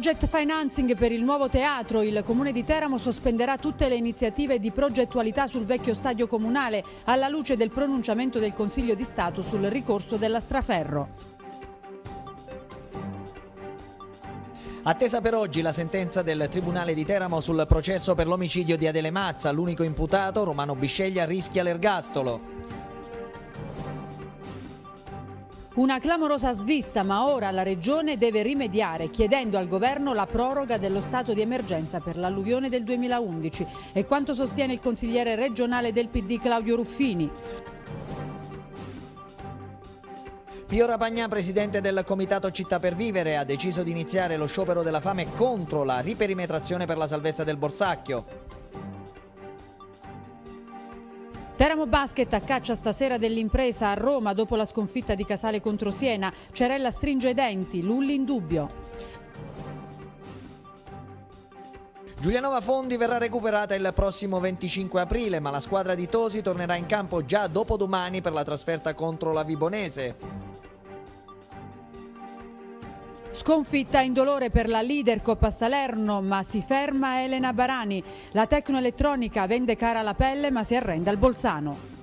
Project financing per il nuovo teatro. Il comune di Teramo sospenderà tutte le iniziative di progettualità sul vecchio stadio comunale alla luce del pronunciamento del Consiglio di Stato sul ricorso della Straferro. Attesa per oggi la sentenza del Tribunale di Teramo sul processo per l'omicidio di Adele Mazza, l'unico imputato, Romano Bisceglia, rischia l'ergastolo. Una clamorosa svista, ma ora la Regione deve rimediare chiedendo al Governo la proroga dello stato di emergenza per l'alluvione del 2011. E quanto sostiene il consigliere regionale del PD Claudio Ruffini? Pio Rapagnà, presidente del Comitato Città per Vivere, ha deciso di iniziare lo sciopero della fame contro la riperimetrazione per la salvezza del Borsacchio. Teramo Basket a caccia stasera dell'impresa a Roma dopo la sconfitta di Casale contro Siena. Cerella stringe i denti, Lulli in dubbio. Giulianova Fondi verrà recuperata il prossimo 25 aprile, ma la squadra di Tosi tornerà in campo già dopodomani per la trasferta contro la Vibonese. Sconfitta in dolore per la leader Coppa Salerno, ma si ferma Elena Barani. La tecnoelettronica vende cara la pelle ma si arrende al Bolzano.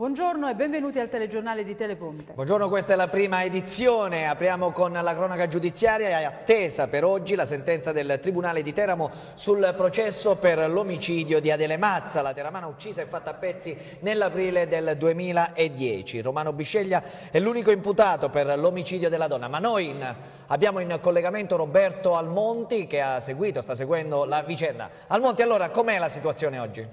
Buongiorno e benvenuti al telegiornale di Teleponte. Buongiorno, questa è la prima edizione. Apriamo con la cronaca giudiziaria. È attesa per oggi la sentenza del Tribunale di Teramo sul processo per l'omicidio di Adele Mazza, la teramana uccisa e fatta a pezzi nell'aprile del 2010. Romano Bisceglia è l'unico imputato per l'omicidio della donna, ma noi in, abbiamo in collegamento Roberto Almonti che ha seguito, sta seguendo la vicenda. Almonti, allora com'è la situazione oggi?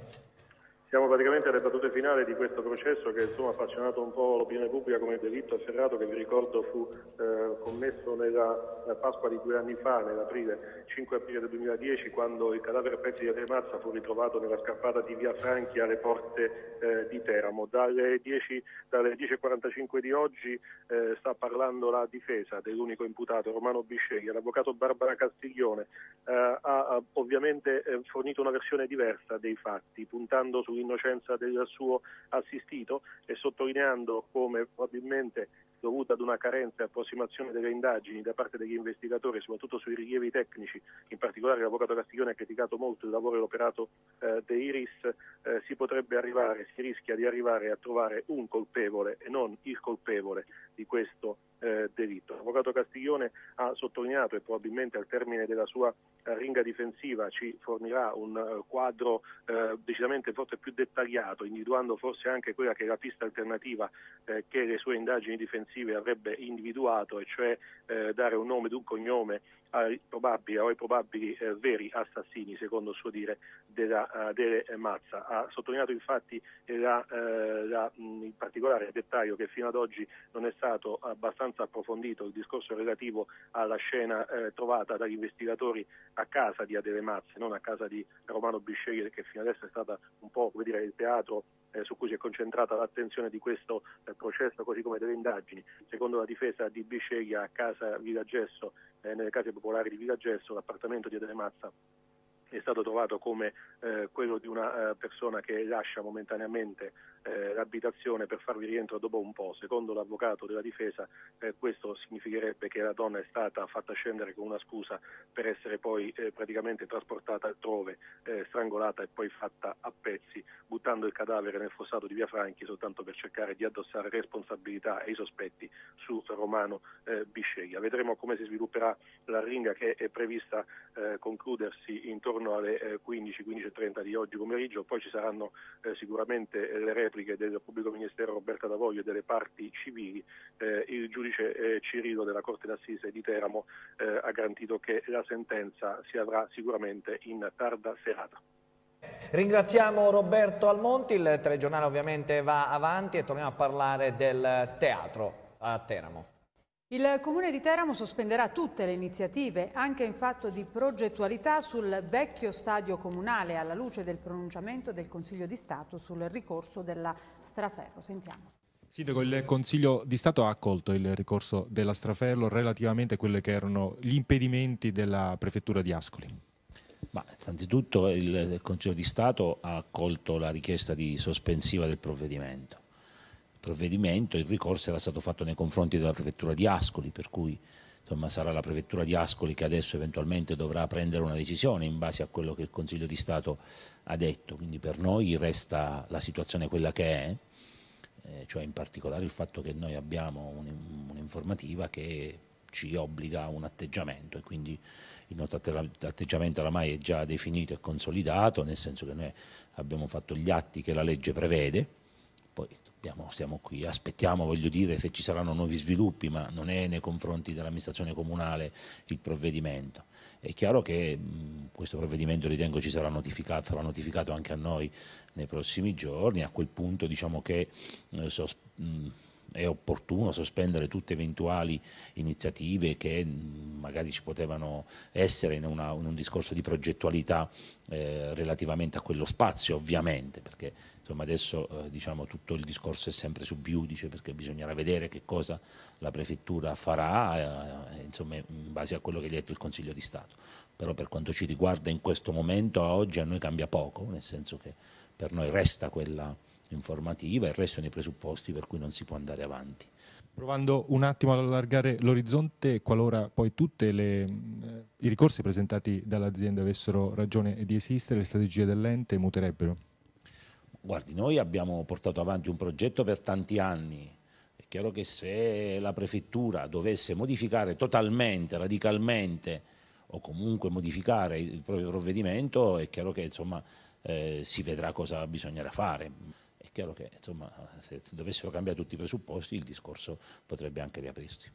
Siamo praticamente alle battute finali di questo processo che insomma, ha appassionato un po' l'opinione pubblica come delitto afferrato che vi ricordo fu eh, commesso nella, nella, Pasqua di due anni fa, nell'aprile, 5 aprile del 2010, quando il cadavere a pezzi di Ademazza fu ritrovato nella scappata di Via Franchi alle porte eh, di Teramo. Dalle 10.45 dalle 10 di oggi eh, sta parlando la difesa dell'unico imputato, Romano Bisceghi. L'avvocato Barbara Castiglione eh, ha ovviamente eh, fornito una versione diversa dei fatti, puntando su l'innocenza del suo assistito e sottolineando come probabilmente dovuta ad una carenza e approssimazione delle indagini da parte degli investigatori, soprattutto sui rilievi tecnici, in particolare l'avvocato Castiglione ha criticato molto il lavoro e l'operato eh, De Iris, eh, si potrebbe arrivare, si rischia di arrivare a trovare un colpevole e non il colpevole di questo eh, delitto. L'avvocato Castiglione ha sottolineato e probabilmente al termine della sua eh, ringa difensiva ci fornirà un eh, quadro eh, decisamente forse più dettagliato, individuando forse anche quella che è la pista alternativa eh, che le sue indagini difensive successivi avrebbe individuato, e cioè eh, dare un nome ed un cognome ai probabili, ai probabili eh, veri assassini, secondo il suo dire, della, eh, delle eh, Mazza. Ha sottolineato infatti eh, la, la, in particolare il dettaglio che fino ad oggi non è stato abbastanza approfondito il discorso relativo alla scena trovata dagli investigatori a casa di Adele Mazza, non a casa di Romano Bisceglie, che fino adesso è stata un po' come dire, il teatro su cui si è concentrata l'attenzione di questo processo, così come delle indagini. Secondo la difesa di Bisceglia, a casa Villa Gesso eh, nelle case popolari di Villa Gesso, l'appartamento di Adele Mazza è stato trovato come eh, quello di una eh, persona che lascia momentaneamente eh, l'abitazione per farvi rientro dopo un po'. Secondo l'avvocato della difesa eh, questo significherebbe che la donna è stata fatta scendere con una scusa per essere poi eh, praticamente trasportata altrove, eh, strangolata e poi fatta a pezzi, buttando il cadavere nel fossato di Via Franchi soltanto per cercare di addossare responsabilità e i sospetti su Romano Bisceglia. Vedremo come si svilupperà la ringa che è prevista concludersi intorno intorno alle 15-15.30 eh, di oggi pomeriggio, poi ci saranno eh, sicuramente eh, le repliche del pubblico ministero Roberta D'Avoglio e delle parti civili. il giudice Cirillo della Corte d'Assise di Teramo ha garantito che la sentenza si avrà sicuramente in tarda serata. Ringraziamo Roberto Almonti, il telegiornale ovviamente va avanti e torniamo a parlare del teatro a Teramo. Il Comune di Teramo sospenderà tutte le iniziative, anche in fatto di progettualità, sul vecchio stadio comunale, alla luce del pronunciamento del Consiglio di Stato sul ricorso della Straferro. Sentiamo. Sindaco, il Consiglio di Stato ha accolto il ricorso della Straferro relativamente a quelli che erano gli impedimenti della Prefettura di Ascoli. Ma innanzitutto il Consiglio di Stato ha accolto la richiesta di sospensiva del provvedimento provvedimento il ricorso era stato fatto nei confronti della prefettura di Ascoli, per cui insomma, sarà la prefettura di Ascoli che adesso eventualmente dovrà prendere una decisione in base a quello che il Consiglio di Stato ha detto. Quindi per noi resta la situazione quella che è, eh, cioè in particolare il fatto che noi abbiamo un'informativa che ci obbliga a un atteggiamento e quindi il nostro atteggiamento oramai è già definito e consolidato, nel senso che noi abbiamo fatto gli atti che la legge prevede, poi Abbiamo, stiamo qui, aspettiamo, voglio dire, se ci saranno nuovi sviluppi, ma non è nei confronti dell'amministrazione comunale il provvedimento. È chiaro che mh, questo provvedimento ritengo ci sarà notificato, sarà notificato anche a noi nei prossimi giorni, a quel punto diciamo che eh, so, mh, è opportuno sospendere tutte eventuali iniziative che mh, magari ci potevano essere in, una, in un discorso di progettualità eh, relativamente a quello spazio ovviamente, perché Insomma, adesso eh, diciamo, tutto il discorso è sempre su biudice perché bisognerà vedere che cosa la prefettura farà eh, insomma, in base a quello che gli ha detto il Consiglio di Stato. Però per quanto ci riguarda in questo momento, a oggi, a noi cambia poco, nel senso che per noi resta quella informativa e restano i presupposti per cui non si può andare avanti. Provando un attimo ad allargare l'orizzonte, qualora poi tutti eh, i ricorsi presentati dall'azienda avessero ragione di esistere, le strategie dell'ente muterebbero? Guardi, noi abbiamo portato avanti un progetto per tanti anni. È chiaro che se la prefettura dovesse modificare totalmente, radicalmente o comunque modificare il proprio provvedimento, è chiaro che insomma, eh, si vedrà cosa bisognerà fare. È chiaro che insomma, se dovessero cambiare tutti i presupposti il discorso potrebbe anche riaprirsi.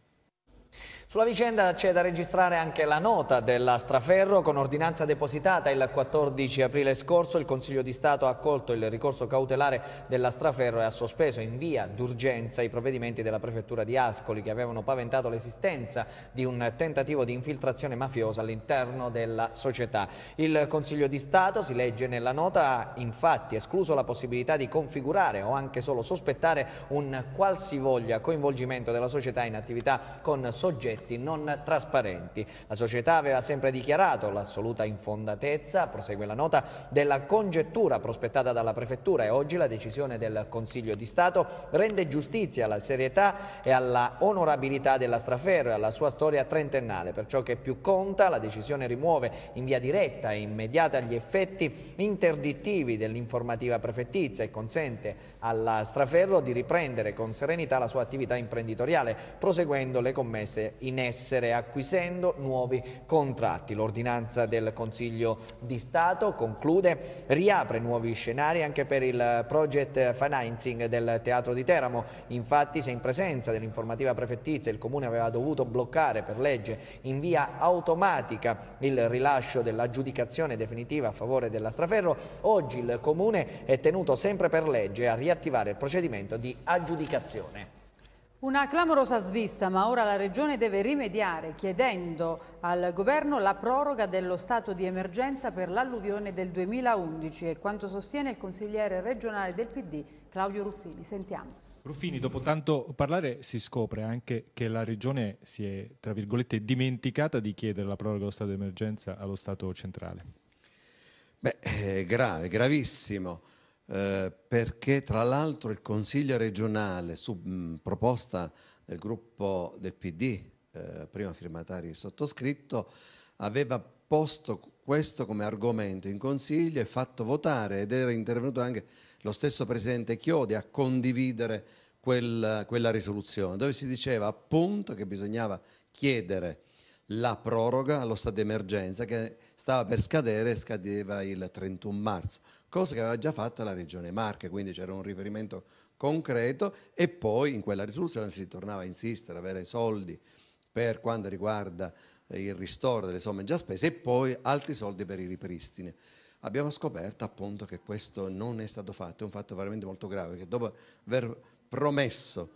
Sulla vicenda c'è da registrare anche la nota della Straferro. Con ordinanza depositata il 14 aprile scorso, il Consiglio di Stato ha accolto il ricorso cautelare della Straferro e ha sospeso in via d'urgenza i provvedimenti della Prefettura di Ascoli che avevano paventato l'esistenza di un tentativo di infiltrazione mafiosa all'interno della società. Il Consiglio di Stato, si legge nella nota, ha infatti escluso la possibilità di configurare o anche solo sospettare un qualsivoglia coinvolgimento della società in attività con soggetti non trasparenti. La società aveva sempre dichiarato l'assoluta infondatezza, prosegue la nota, della congettura prospettata dalla Prefettura e oggi la decisione del Consiglio di Stato rende giustizia alla serietà e alla onorabilità della Straferro e alla sua storia trentennale. Per ciò che più conta, la decisione rimuove in via diretta e immediata gli effetti interdittivi dell'informativa prefettizia e consente alla Straferro di riprendere con serenità la sua attività imprenditoriale, proseguendo le commesse messe in essere acquisendo nuovi contratti. L'ordinanza del Consiglio di Stato conclude, riapre nuovi scenari anche per il project financing del Teatro di Teramo. Infatti se in presenza dell'informativa prefettizia il Comune aveva dovuto bloccare per legge in via automatica il rilascio dell'aggiudicazione definitiva a favore della Straferro, oggi il Comune è tenuto sempre per legge a riattivare il procedimento di aggiudicazione. Una clamorosa svista, ma ora la Regione deve rimediare chiedendo al Governo la proroga dello stato di emergenza per l'alluvione del 2011 e quanto sostiene il consigliere regionale del PD Claudio Ruffini. Sentiamo. Ruffini, dopo tanto parlare si scopre anche che la Regione si è, tra virgolette, dimenticata di chiedere la proroga dello stato di emergenza allo Stato centrale. Beh, è eh, grave, gravissimo. Eh, perché tra l'altro il Consiglio regionale, su mh, proposta del gruppo del PD, eh, prima firmatari il sottoscritto, aveva posto questo come argomento in Consiglio e fatto votare ed era intervenuto anche lo stesso Presidente Chiodi a condividere quella, quella risoluzione, dove si diceva appunto che bisognava chiedere la proroga allo stato di emergenza che stava per scadere e scadeva il 31 marzo cosa che aveva già fatto la regione Marche, quindi c'era un riferimento concreto e poi in quella risoluzione si tornava a insistere, avere soldi per quanto riguarda il ristoro delle somme già spese e poi altri soldi per i ripristini. Abbiamo scoperto appunto che questo non è stato fatto, è un fatto veramente molto grave, che dopo aver promesso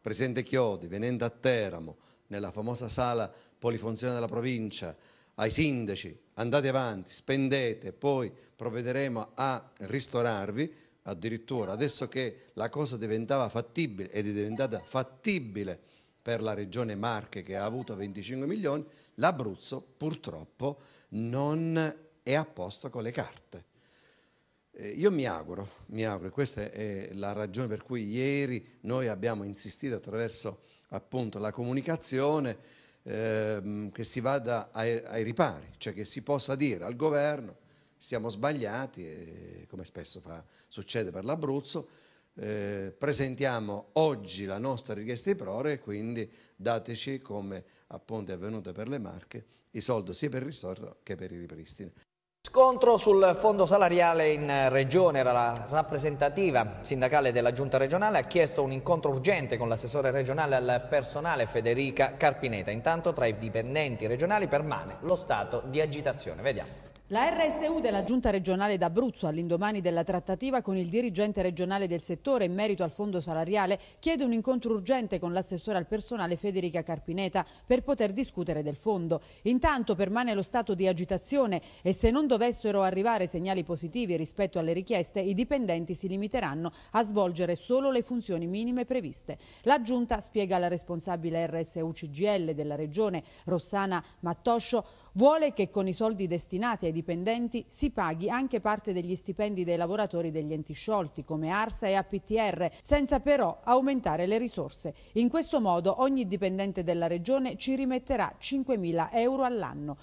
Presidente Chiodi, venendo a Teramo, nella famosa sala polifunzionale della provincia, ai sindaci andate avanti, spendete, poi provvederemo a ristorarvi, addirittura adesso che la cosa diventava fattibile ed è diventata fattibile per la regione Marche che ha avuto 25 milioni, l'Abruzzo purtroppo non è a posto con le carte. Eh, io mi auguro, mi auguro, e questa è la ragione per cui ieri noi abbiamo insistito attraverso appunto la comunicazione, ehm, che si vada ai, ai, ripari, cioè che si possa dire al governo siamo sbagliati, eh, come spesso fa, succede per l'Abruzzo, eh, presentiamo oggi la nostra richiesta di e quindi dateci, come appunto è avvenuto per le Marche, i soldi sia per il ristoro che per il ripristino. Scontro sul fondo salariale in regione, era la rappresentativa sindacale della giunta regionale, ha chiesto un incontro urgente con l'assessore regionale al personale Federica Carpineta. Intanto tra i dipendenti regionali permane lo stato di agitazione. Vediamo. La RSU della Giunta regionale d'Abruzzo, all'indomani della trattativa con il dirigente regionale del settore in merito al fondo salariale, chiede un incontro urgente con l'assessore al personale Federica Carpineta per poter discutere del fondo. Intanto permane lo stato di agitazione e se non dovessero arrivare segnali positivi rispetto alle richieste, i dipendenti si limiteranno a svolgere solo le funzioni minime previste. La Giunta spiega alla responsabile RSU CGL della regione, Rossana Mattoscio, Vuole che con i soldi destinati ai dipendenti si paghi anche parte degli stipendi dei lavoratori degli enti sciolti come ARSA e APTR, senza però aumentare le risorse. In questo modo ogni dipendente della Regione ci rimetterà 5.000 euro all'anno.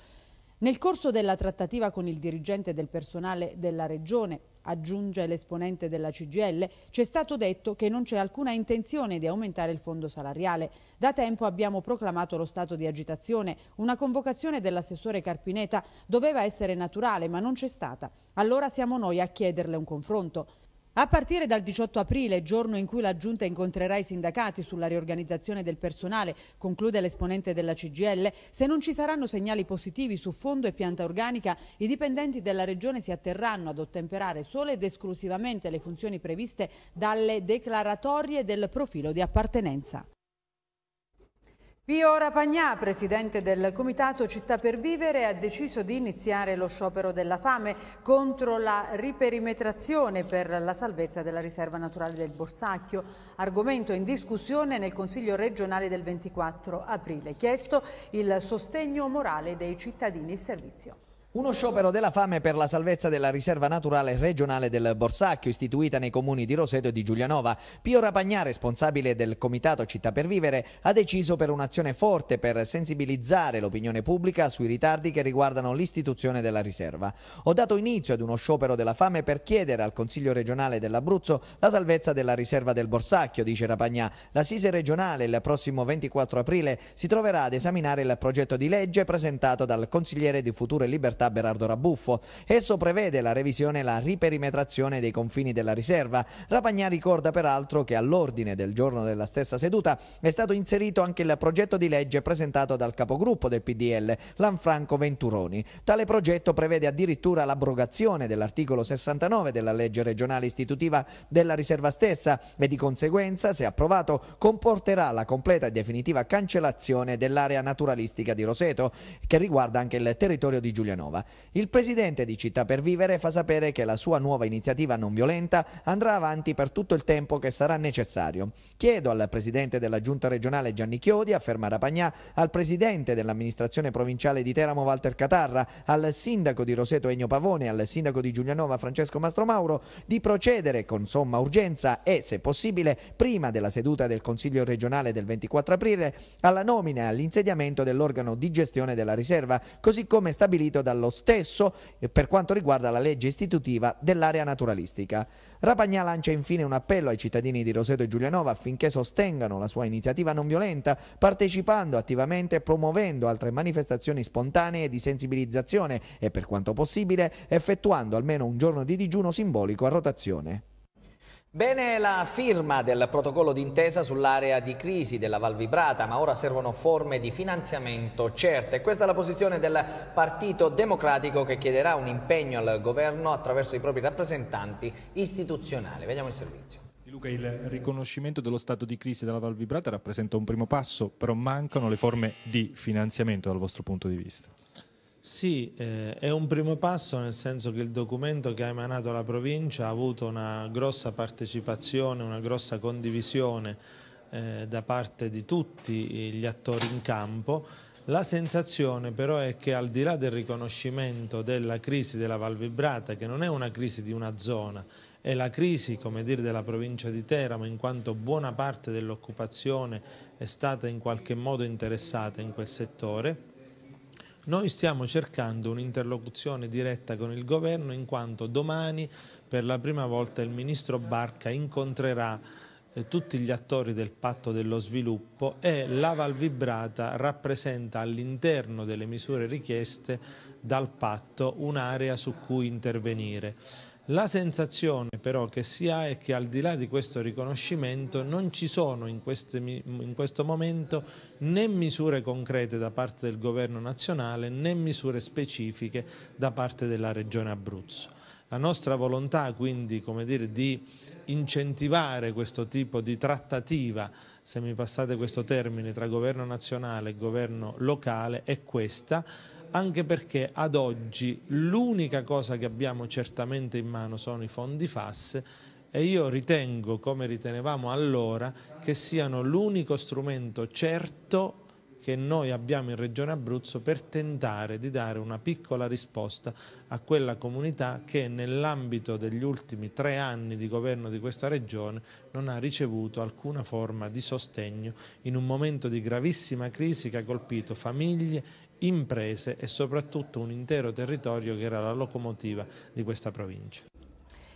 Nel corso della trattativa con il dirigente del personale della Regione, aggiunge l'esponente della CGL, ci è stato detto che non c'è alcuna intenzione di aumentare il fondo salariale. Da tempo abbiamo proclamato lo stato di agitazione. Una convocazione dell'assessore Carpineta doveva essere naturale, ma non c'è stata. Allora siamo noi a chiederle un confronto. A partire dal 18 aprile, giorno in cui la Giunta incontrerà i sindacati sulla riorganizzazione del personale, conclude l'esponente della CGL, se non ci saranno segnali positivi su fondo e pianta organica, i dipendenti della Regione si atterranno ad ottemperare solo ed esclusivamente le funzioni previste dalle declaratorie del profilo di appartenenza. Pio Rapagnà, presidente del Comitato Città per Vivere, ha deciso di iniziare lo sciopero della fame contro la riperimetrazione per la salvezza della riserva naturale del Borsacchio, argomento in discussione nel Consiglio regionale del 24 aprile, chiesto il sostegno morale dei cittadini in servizio. Uno sciopero della fame per la salvezza della riserva naturale regionale del Borsacchio, istituita nei comuni di Roseto e di Giulianova. Pio Rapagnà, responsabile del Comitato Città per Vivere, ha deciso per un'azione forte per sensibilizzare l'opinione pubblica sui ritardi che riguardano l'istituzione della riserva. Ho dato inizio ad uno sciopero della fame per chiedere al Consiglio regionale dell'Abruzzo la salvezza della riserva del Borsacchio, dice Rapagnà. L'assise regionale il prossimo 24 aprile si troverà ad esaminare il progetto di legge presentato dal consigliere di Future Libertà Libertà Berardo Rabuffo. Esso prevede la revisione e la riperimetrazione dei confini della riserva. Rapagnà ricorda peraltro che all'ordine del giorno della stessa seduta è stato inserito anche il progetto di legge presentato dal capogruppo del PDL, Lanfranco Venturoni. Tale progetto prevede addirittura l'abrogazione dell'articolo 69 della legge regionale istitutiva della riserva stessa e di conseguenza, se approvato, comporterà la completa e definitiva cancellazione dell'area naturalistica di Roseto, che riguarda anche il territorio di Giulianova. Nuova. Il presidente di Città per Vivere fa sapere che la sua nuova iniziativa non violenta andrà avanti per tutto il tempo che sarà necessario. Chiedo al presidente della giunta regionale Gianni Chiodi, a afferma Rapagnà, al presidente dell'amministrazione provinciale di Teramo Walter Catarra, al sindaco di Roseto Egno Pavone, al sindaco di Giulianova Francesco Mastromauro di procedere con somma urgenza e, se possibile, prima della seduta del Consiglio regionale del 24 aprile alla nomina e all'insediamento dell'organo di gestione della riserva, così come stabilito dalla lo stesso eh, per quanto riguarda la legge istitutiva dell'area naturalistica. Rapagnà lancia infine un appello ai cittadini di Roseto e Giulianova affinché sostengano la sua iniziativa non violenta, partecipando attivamente e promuovendo altre manifestazioni spontanee di sensibilizzazione e per quanto possibile effettuando almeno un giorno di digiuno simbolico a rotazione. Bene la firma del protocollo d'intesa sull'area di crisi della Val Vibrata, ma ora servono forme di finanziamento certe. Questa è la posizione del Partito Democratico che chiederà un impegno al governo attraverso i propri rappresentanti istituzionali. Vediamo il servizio. Luca, il riconoscimento dello stato di crisi della Val Vibrata rappresenta un primo passo, però mancano le forme di finanziamento dal vostro punto di vista. Sì, eh, è un primo passo nel senso che il documento che ha emanato la provincia ha avuto una grossa partecipazione, una grossa condivisione eh, da parte di tutti gli attori in campo. La sensazione però è che al di là del riconoscimento della crisi della Val Vibrata, che non è una crisi di una zona, è la crisi dire, della provincia di Teramo in quanto buona parte dell'occupazione è stata in qualche modo interessata in quel settore, noi stiamo cercando un'interlocuzione diretta con il governo in quanto domani per la prima volta il ministro Barca incontrerà eh, tutti gli attori del patto dello sviluppo e la Valvibrata rappresenta all'interno delle misure richieste dal patto un'area su cui intervenire. La sensazione però che si ha è che al di là di questo riconoscimento non ci sono in, queste, in, questo momento né misure concrete da parte del governo nazionale né misure specifiche da parte della regione Abruzzo. La nostra volontà quindi dire, di incentivare questo tipo di trattativa, se mi passate questo termine, tra governo nazionale e governo locale è questa anche perché ad oggi l'unica cosa che abbiamo certamente in mano sono i fondi FAS e io ritengo, come ritenevamo allora, che siano l'unico strumento certo che noi abbiamo in Regione Abruzzo per tentare di dare una piccola risposta a quella comunità che nell'ambito degli ultimi tre anni di governo di questa Regione non ha ricevuto alcuna forma di sostegno in un momento di gravissima crisi che ha colpito famiglie imprese e soprattutto un intero territorio che era la locomotiva di questa provincia.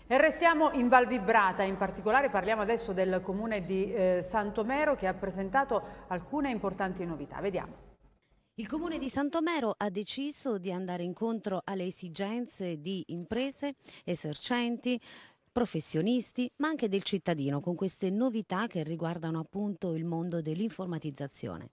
E restiamo in Val Vibrata, in particolare parliamo adesso del comune di eh, Santomero che ha presentato alcune importanti novità. Vediamo. Il comune di Santomero ha deciso di andare incontro alle esigenze di imprese, esercenti, professionisti, ma anche del cittadino con queste novità che riguardano appunto il mondo dell'informatizzazione.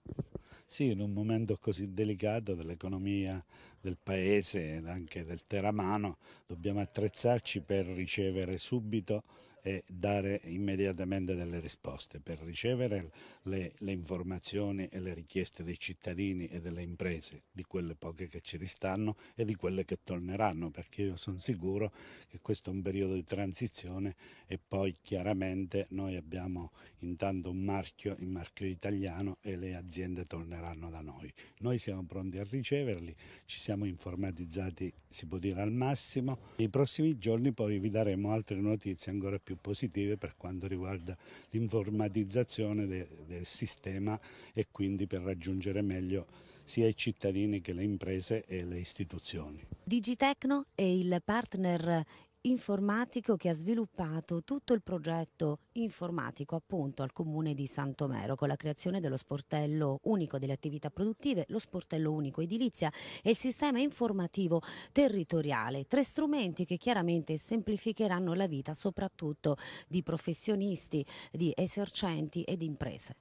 Sì, in un momento così delicato dell'economia del paese e anche del teramano dobbiamo attrezzarci per ricevere subito e dare immediatamente delle risposte per ricevere le, le informazioni e le richieste dei cittadini e delle imprese, di quelle poche che ci ristanno e di quelle che torneranno, perché io sono sicuro che questo è un periodo di transizione e poi chiaramente noi abbiamo intanto un marchio, il marchio italiano e le aziende torneranno da noi. Noi siamo pronti a riceverli, ci siamo informatizzati, si può dire al massimo, nei prossimi giorni poi vi daremo altre notizie ancora più più positive per quanto riguarda l'informatizzazione de, del sistema e quindi per raggiungere meglio sia i cittadini che le imprese e le istituzioni. Digitecno è il partner informatico che ha sviluppato tutto il progetto informatico appunto al comune di Santomero con la creazione dello sportello unico delle attività produttive, lo sportello unico edilizia e il sistema informativo territoriale, tre strumenti che chiaramente semplificheranno la vita soprattutto di professionisti, di esercenti e di imprese.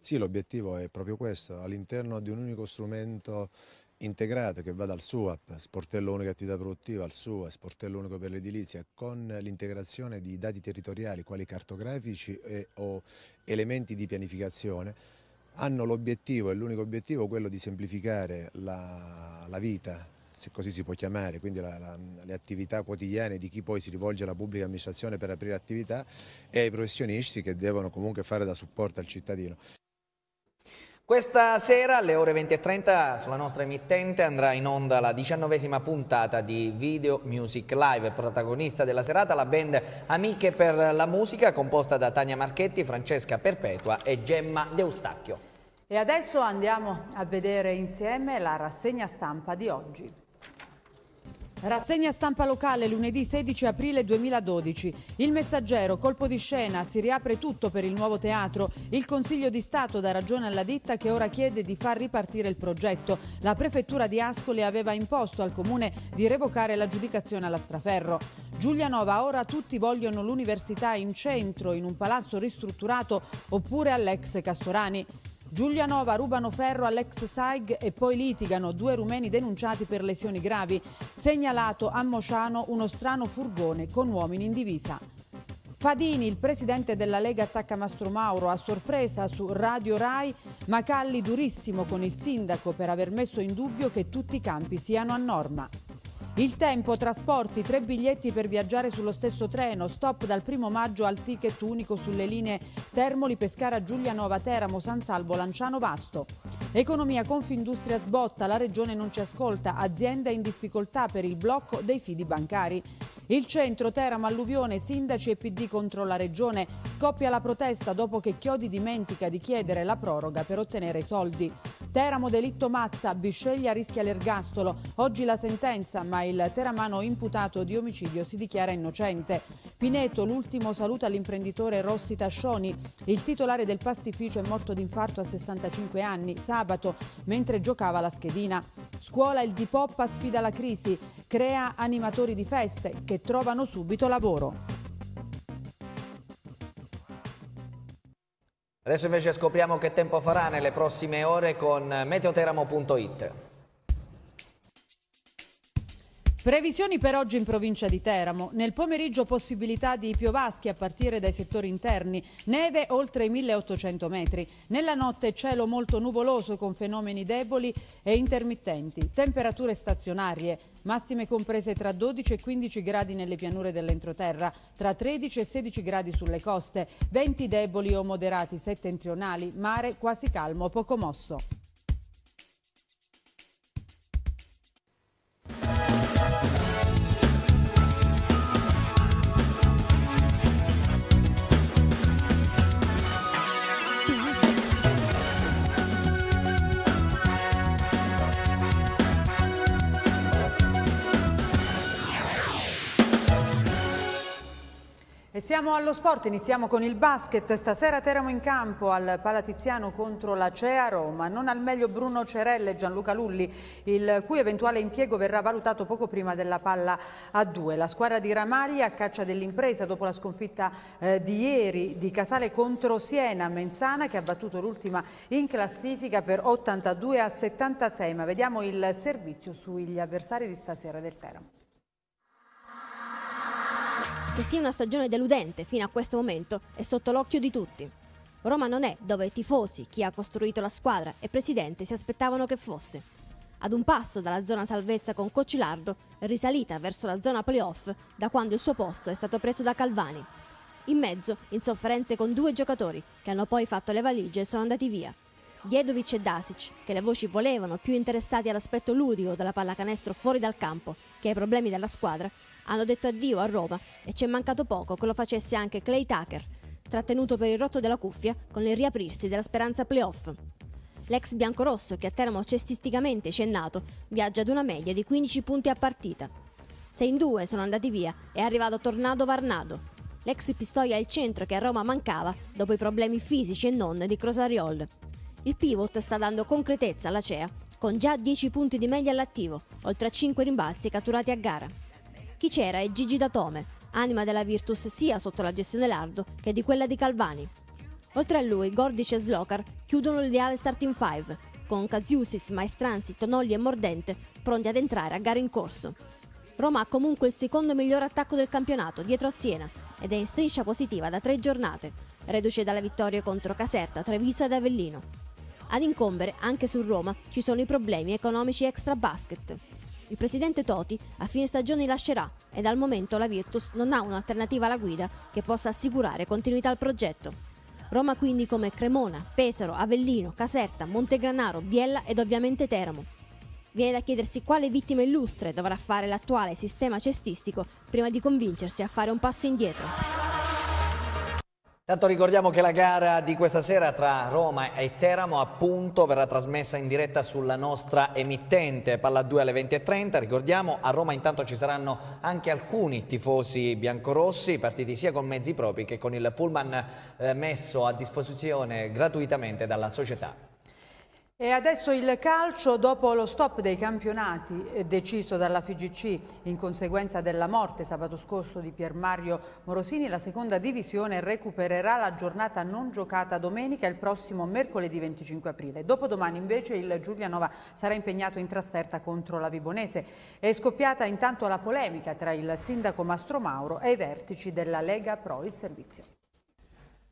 Sì, l'obiettivo è proprio questo, all'interno di un unico strumento integrato che va dal SUAP, sportello unico attività produttiva, al SUA, sportello unico per l'edilizia, con l'integrazione di dati territoriali quali cartografici e, o elementi di pianificazione, hanno l'obiettivo e l'unico obiettivo quello di semplificare la, la, vita, se così si può chiamare, quindi la, la, le attività quotidiane di chi poi si rivolge alla pubblica amministrazione per aprire attività e ai professionisti che devono comunque fare da supporto al cittadino. Questa sera alle ore 20.30 sulla nostra emittente andrà in onda la diciannovesima puntata di Video Music Live. Protagonista della serata la band Amiche per la Musica composta da Tania Marchetti, Francesca Perpetua e Gemma Deustacchio. E adesso andiamo a vedere insieme la rassegna stampa di oggi. Rassegna stampa locale lunedì 16 aprile 2012. Il messaggero, colpo di scena, si riapre tutto per il nuovo teatro. Il Consiglio di Stato dà ragione alla ditta che ora chiede di far ripartire il progetto. La prefettura di Ascoli aveva imposto al comune di revocare l'aggiudicazione alla Straferro. Giulianova, ora tutti vogliono l'università in centro, in un palazzo ristrutturato oppure all'ex Castorani. Giulianova rubano ferro all'ex SAIG e poi litigano due rumeni denunciati per lesioni gravi. Segnalato a Mociano uno strano furgone con uomini in divisa. Fadini, il presidente della Lega attacca Mastro Mauro a sorpresa su Radio Rai, Macalli durissimo con il sindaco per aver messo in dubbio che tutti i campi siano a norma. Il tempo, trasporti, tre biglietti per viaggiare sullo stesso treno, stop dal 1 maggio al ticket unico sulle linee Termoli, Pescara, Giulianova, Teramo, San Salvo, Lanciano, Vasto. Economia, Confindustria sbotta, la regione non ci ascolta, azienda in difficoltà per il blocco dei fidi bancari. Il centro Teramo alluvione, sindaci e PD contro la regione. Scoppia la protesta dopo che Chiodi dimentica di chiedere la proroga per ottenere i soldi. Teramo delitto Mazza, Bisceglia rischia l'ergastolo. Oggi la sentenza, ma il teramano imputato di omicidio si dichiara innocente. Pineto, l'ultimo saluta l'imprenditore Rossi Tascioni. Il titolare del pastificio è morto d'infarto a 65 anni, sabato, mentre giocava la schedina. Scuola il Di Poppa sfida la crisi, crea animatori di feste che trovano subito lavoro. Adesso invece scopriamo che tempo farà nelle prossime ore con meteoteramo.it. Previsioni per oggi in provincia di Teramo. Nel pomeriggio possibilità di piovaschi a partire dai settori interni, neve oltre i 1800 metri. Nella notte cielo molto nuvoloso con fenomeni deboli e intermittenti. Temperature stazionarie, massime comprese tra 12 e 15 gradi nelle pianure dell'entroterra, tra 13 e 16 gradi sulle coste, venti deboli o moderati settentrionali, mare quasi calmo, poco mosso. Siamo allo sport, iniziamo con il basket. Stasera Teramo in campo al Palatiziano contro la CEA Roma. Non al meglio Bruno Cerelle e Gianluca Lulli, il cui eventuale impiego verrà valutato poco prima della palla a due. La squadra di Ramaglia a caccia dell'impresa dopo la sconfitta eh, di ieri di Casale contro Siena. Mensana che ha battuto l'ultima in classifica per 82 a 76. Ma vediamo il servizio sugli avversari di stasera del Teramo. Che sia una stagione deludente fino a questo momento è sotto l'occhio di tutti. Roma non è dove i tifosi, chi ha costruito la squadra e presidente si aspettavano che fosse. Ad un passo dalla zona salvezza con Coccilardo, risalita verso la zona playoff da quando il suo posto è stato preso da Calvani. In mezzo, in sofferenze con due giocatori che hanno poi fatto le valigie e sono andati via. Jedovic e Dasic, che le voci volevano più interessati all'aspetto ludico della pallacanestro fuori dal campo che ai problemi della squadra, hanno detto addio a Roma e ci è mancato poco che lo facesse anche Clay Tucker, trattenuto per il rotto della cuffia con il riaprirsi della speranza playoff. L'ex biancorosso, che a Teramo cestisticamente ci è nato, viaggia ad una media di 15 punti a partita. Se in due sono andati via è arrivato Tornado Varnado. L'ex Pistoia al centro che a Roma mancava dopo i problemi fisici e non di Crosariol. Il pivot sta dando concretezza alla CEA, con già 10 punti di media all'attivo, oltre a 5 rimbalzi catturati a gara. Chi c'era è Gigi Datome, anima della Virtus sia sotto la gestione Lardo che di quella di Calvani. Oltre a lui, Gordic e Slocar chiudono l'ideale starting five, con Kaziusis, Maestranzi, Tonogli e Mordente pronti ad entrare a gara in corso. Roma ha comunque il secondo miglior attacco del campionato, dietro a Siena, ed è in striscia positiva da tre giornate, reduce dalla vittoria contro Caserta, Treviso ed Avellino. Ad incombere, anche su Roma, ci sono i problemi economici extra basket. Il presidente Toti a fine stagione lascerà e dal momento la Virtus non ha un'alternativa alla guida che possa assicurare continuità al progetto. Roma quindi come Cremona, Pesaro, Avellino, Caserta, Montegranaro, Biella ed ovviamente Teramo. Viene da chiedersi quale vittima illustre dovrà fare l'attuale sistema cestistico prima di convincersi a fare un passo indietro. Tanto ricordiamo che la gara di questa sera tra Roma e Teramo appunto verrà trasmessa in diretta sulla nostra emittente Palla 2 alle 20.30, ricordiamo a Roma intanto ci saranno anche alcuni tifosi biancorossi partiti sia con mezzi propri che con il pullman eh, messo a disposizione gratuitamente dalla società. E adesso il calcio, dopo lo stop dei campionati eh, deciso dalla FIGC in conseguenza della morte sabato scorso di Pier Mario Morosini, la seconda divisione recupererà la giornata non giocata domenica il prossimo mercoledì 25 aprile. Dopodomani invece il Giulianova sarà impegnato in trasferta contro la Vibonese. È scoppiata intanto la polemica tra il sindaco Mastro Mauro e i vertici della Lega Pro il servizio.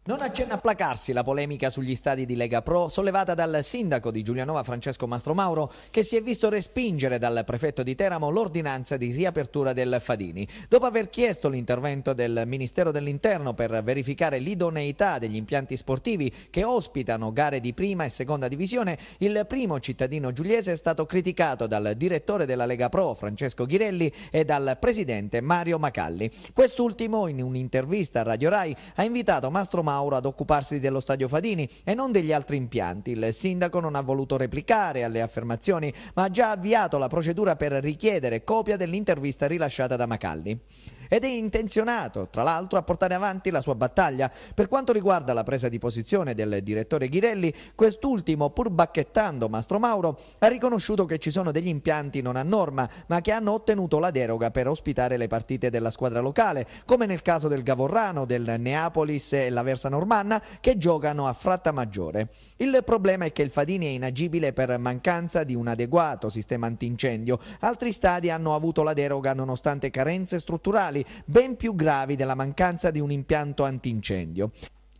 Non accenna a placarsi la polemica sugli stadi di Lega Pro sollevata dal sindaco di Giulianova Francesco Mastromauro che si è visto respingere dal prefetto di Teramo l'ordinanza di riapertura del Fadini. Dopo aver chiesto l'intervento del Ministero dell'Interno per verificare l'idoneità degli impianti sportivi che ospitano gare di prima e seconda divisione, il primo cittadino giuliese è stato criticato dal direttore della Lega Pro Francesco Ghirelli e dal presidente Mario Macalli. Quest'ultimo in un'intervista a Radio Rai ha invitato Mastromauro Mauro ad occuparsi dello stadio Fadini e non degli altri impianti. Il sindaco non ha voluto replicare alle affermazioni, ma ha già avviato la procedura per richiedere copia dell'intervista rilasciata da Macalli ed è intenzionato, tra l'altro, a portare avanti la sua battaglia. Per quanto riguarda la presa di posizione del direttore Ghirelli, quest'ultimo, pur bacchettando Mastro Mauro, ha riconosciuto che ci sono degli impianti non a norma, ma che hanno ottenuto la deroga per ospitare le partite della squadra locale, come nel caso del Gavorrano, del Neapolis e la Versa Casa Normanna che giocano a Frattamaggiore. Il problema è che il Fadini è inagibile per mancanza di un adeguato sistema antincendio. Altri stadi hanno avuto la deroga nonostante carenze strutturali ben più gravi della mancanza di un impianto antincendio.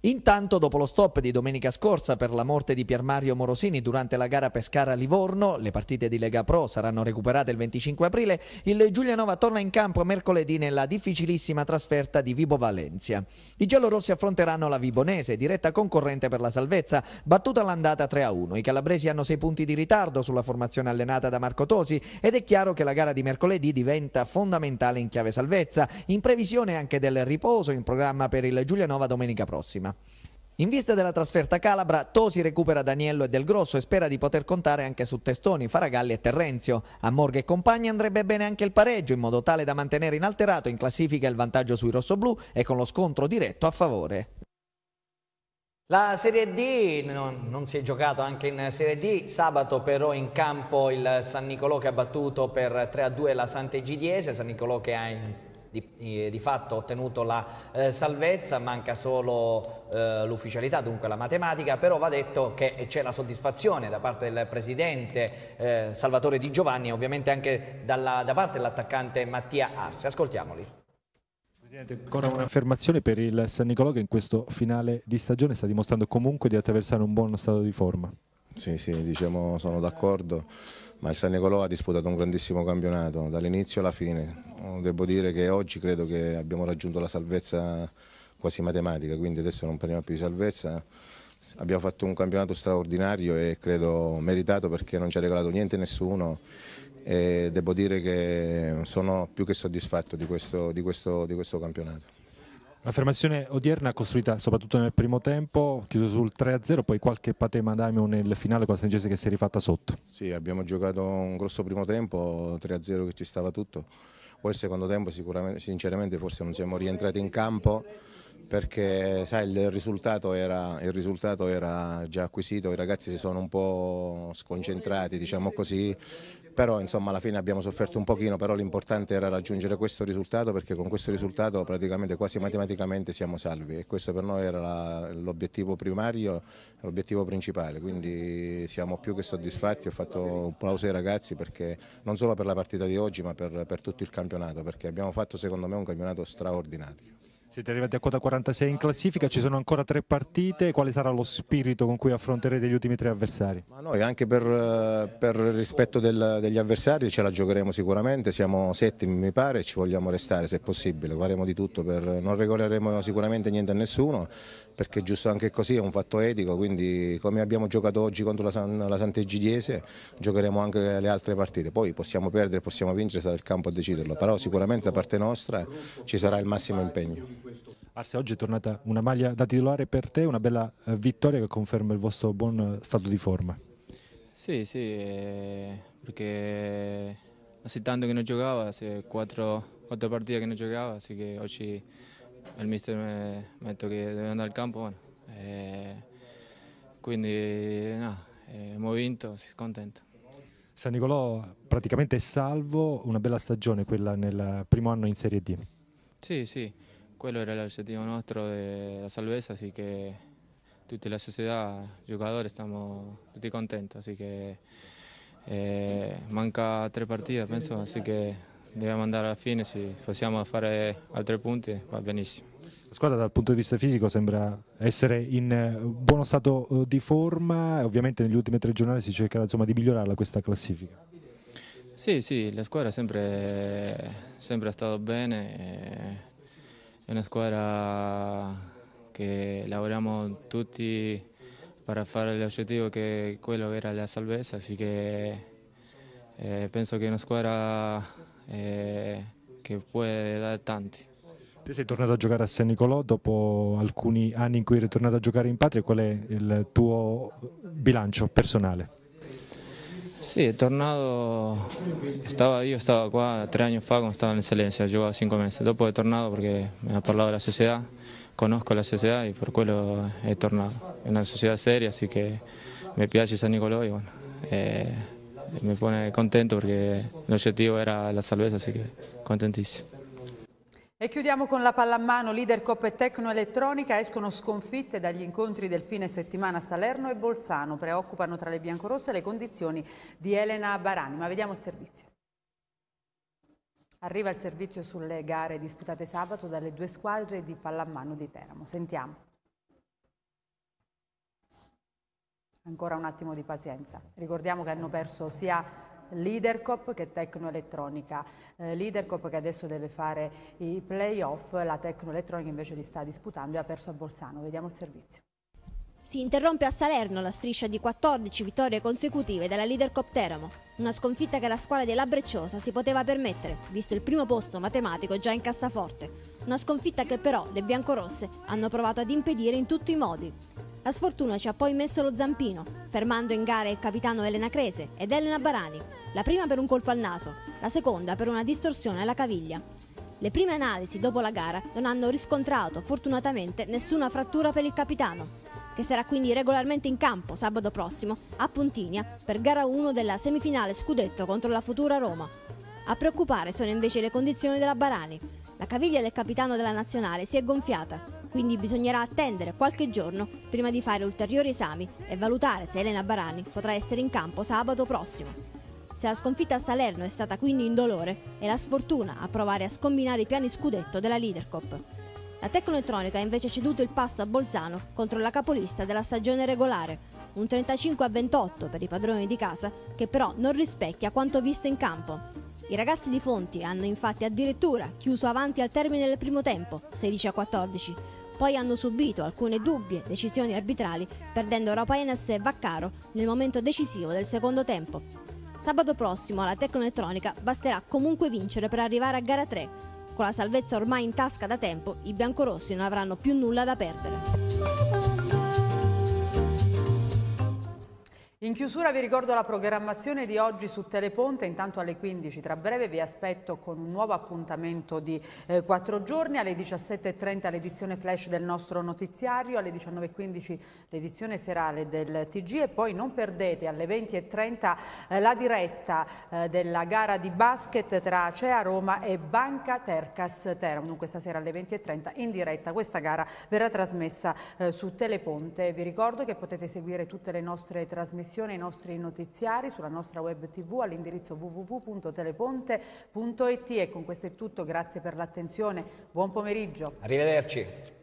Intanto, dopo lo stop di domenica scorsa per la morte di Pier Mario Morosini durante la gara Pescara-Livorno, le partite di Lega Pro saranno recuperate il 25 aprile, il Giulianova torna in campo mercoledì nella difficilissima trasferta di Vibo Valencia. I giallorossi affronteranno la Vibonese, diretta concorrente per la salvezza, battuta l'andata 3-1. I calabresi hanno 6 punti di ritardo sulla formazione allenata da Marco Tosi ed è chiaro che la gara di mercoledì diventa fondamentale in chiave salvezza, in previsione anche del riposo in programma per il Giulianova domenica prossima. In vista della trasferta Calabra, Tosi recupera Daniello e Del Grosso e spera di poter contare anche su Testoni, Faragalli e Terrenzio. A Morghe e compagni andrebbe bene anche il pareggio, in modo tale da mantenere inalterato in classifica il vantaggio sui rossoblù e con lo scontro diretto a favore. La Serie D non, non, si è giocato anche in Serie D, sabato però in campo il San Nicolò che ha battuto per 3-2 la Sant'Egidiese, San Nicolò che ha in di, di, fatto ottenuto la eh, salvezza, manca solo eh, l'ufficialità, dunque la matematica, però va detto che c'è la soddisfazione da parte del presidente eh, Salvatore Di Giovanni e ovviamente anche dalla, da parte dell'attaccante Mattia Arsi. Ascoltiamoli. Presidente, ancora un'affermazione per il San Nicolò che in questo finale di stagione sta dimostrando comunque di attraversare un buon stato di forma. Sì, sì, diciamo sono d'accordo ma il San Nicolò ha disputato un grandissimo campionato dall'inizio alla fine. Oh, devo dire che oggi credo che abbiamo raggiunto la salvezza quasi matematica, quindi adesso non parliamo più di salvezza. Abbiamo fatto un campionato straordinario e credo meritato perché non ci ha regalato niente nessuno e devo dire che sono più che soddisfatto di questo, di questo, di questo campionato. L'affermazione odierna costruita soprattutto nel primo tempo, chiuso sul 3-0, poi qualche patema daimio nel finale con la Sanigese che si è rifatta sotto. Sì, abbiamo giocato un grosso primo tempo, 3-0 che ci stava tutto, poi il secondo tempo sinceramente forse non siamo rientrati in campo perché sai, il, risultato era, il, risultato era, già acquisito, i ragazzi si sono un po' sconcentrati, diciamo così, però insomma alla fine abbiamo sofferto un pochino, però l'importante era raggiungere questo risultato perché con questo risultato praticamente quasi matematicamente siamo salvi e questo per noi era l'obiettivo primario, l'obiettivo principale, quindi siamo più che soddisfatti, ho fatto un applauso ai ragazzi perché non solo per la partita di oggi ma per, per tutto il campionato perché abbiamo fatto secondo me un campionato straordinario. Siete arrivati a quota 46 in classifica, ci sono ancora tre partite, quale sarà lo spirito con cui affronterete gli ultimi tre avversari? Ma noi anche per, eh, per rispetto del, degli avversari ce la giocheremo sicuramente, siamo settimi mi pare e ci vogliamo restare se possibile, faremo di tutto, per, non regoleremo sicuramente niente a nessuno perché giusto anche così è un fatto etico, quindi come abbiamo giocato oggi contro la, San, la Sant'Egidiese giocheremo anche le altre partite, poi possiamo perdere, possiamo vincere, sarà il campo a deciderlo, però sicuramente da parte nostra ci sarà il massimo impegno questo. Arse, oggi è tornata una maglia da titolare per te, una bella eh, vittoria che conferma il vostro buon eh, stato di forma. Sì, sì, eh, perché così tanto che non giocava, quattro, quattro, partite che non giocava, sì che oggi il mister mi ha detto che deve andare al campo, bueno, e quindi no, abbiamo vinto, si contento. San Nicolò praticamente è salvo, una bella stagione quella nel primo anno in Serie D. Sì, sì, quello era l'obiettivo nostro della salvezza, así que tutta la società, i giocatori, siamo tutti contenti, así que eh, manca tre partite, penso, así que dobbiamo andare alla fine, se possiamo fare altri punti va benissimo. La squadra dal punto di vista fisico sembra essere in eh, buono stato eh, di forma, ovviamente negli ultimi tre giornali si cercherà insomma, di migliorarla questa classifica. Sì, sì, la squadra sempre, sempre è stata bene. Eh è una squadra che lavoriamo tutti per fare l'obiettivo che quello era la salvezza, así que eh, penso che è una squadra eh, che può dare tanti. Te sei tornato a giocare a San Nicolò dopo alcuni anni in cui eri tornato a giocare in patria, qual è il tuo bilancio personale? Sí, Tornado, estaba, yo estaba acá, tres años fa cuando estaba en Excelencia, llevaba cinco meses. Dopo he Tornado porque me ha hablado de la sociedad, conozco la sociedad y por quello he Tornado. Es una sociedad seria, así que me a San Nicolás y bueno, eh, me pone contento porque el objetivo era la salud así que contentísimo. E chiudiamo con la pallamano, leader Coppe Elettronica escono sconfitte dagli incontri del fine settimana a Salerno e Bolzano, preoccupano tra le biancorosse le condizioni di Elena Barani, ma vediamo il servizio. Arriva il servizio sulle gare disputate sabato dalle due squadre di pallamano di Teramo, sentiamo. Ancora un attimo di pazienza, ricordiamo che hanno perso sia Leadercop che Tecnoelettronica. Eh, Leadercop che adesso deve fare i playoff, la Tecnoelettronica invece li sta disputando e ha perso a Bolzano. Vediamo il servizio. Si interrompe a Salerno la striscia di 14 vittorie consecutive della Leader Cop Teramo, una sconfitta che la squadra della Brecciosa si poteva permettere, visto il primo posto matematico già in cassaforte, una sconfitta che però le biancorosse hanno provato ad impedire in tutti i modi. La sfortuna ci ha poi messo lo zampino, fermando in gara il capitano Elena Crese ed Elena Barani, la prima per un colpo al naso, la seconda per una distorsione alla caviglia. Le prime analisi dopo la gara non hanno riscontrato fortunatamente nessuna frattura per il capitano, che sarà quindi regolarmente in campo sabato prossimo a Pontinia per gara 1 della semifinale scudetto contro la futura Roma. A preoccupare sono invece le condizioni della Barani. La caviglia del capitano della nazionale si è gonfiata quindi bisognerà attendere qualche giorno prima di fare ulteriori esami e valutare se Elena Barani potrà essere in campo sabato prossimo. Se la sconfitta a Salerno è stata quindi indolore, è la sfortuna a provare a scombinare i piani scudetto della Leadercop. La Tecnoelettronica ha invece ceduto il passo a Bolzano contro la capolista della stagione regolare, un 35 a 28 per i padroni di casa che però non rispecchia quanto visto in campo. I ragazzi di Fonti hanno infatti addirittura chiuso avanti al termine del primo tempo, 16 a 14, poi hanno subito alcune dubbie decisioni arbitrali, perdendo Rapaenes e Vaccaro nel momento decisivo del secondo tempo. Sabato prossimo alla Tecnoelettronica basterà comunque vincere per arrivare a gara 3. Con la salvezza ormai in tasca da tempo, i biancorossi non avranno più nulla da perdere. In chiusura vi ricordo la programmazione di oggi su Teleponte, intanto alle 15 tra breve vi aspetto con un nuovo appuntamento di eh, 4 giorni, alle 17.30 l'edizione flash del nostro notiziario, alle 19.15 l'edizione serale del TG e poi non perdete alle 20.30 eh, la diretta eh, della gara di basket tra CEA Roma e Banca Tercas Teramo. Dunque stasera alle 20.30 in diretta questa gara verrà trasmessa eh, su Teleponte. Vi ricordo che potete seguire tutte le nostre trasmissioni trasmissione i nostri notiziari sulla nostra web tv all'indirizzo www.teleponte.it e con questo è tutto, grazie per l'attenzione, buon pomeriggio. Arrivederci.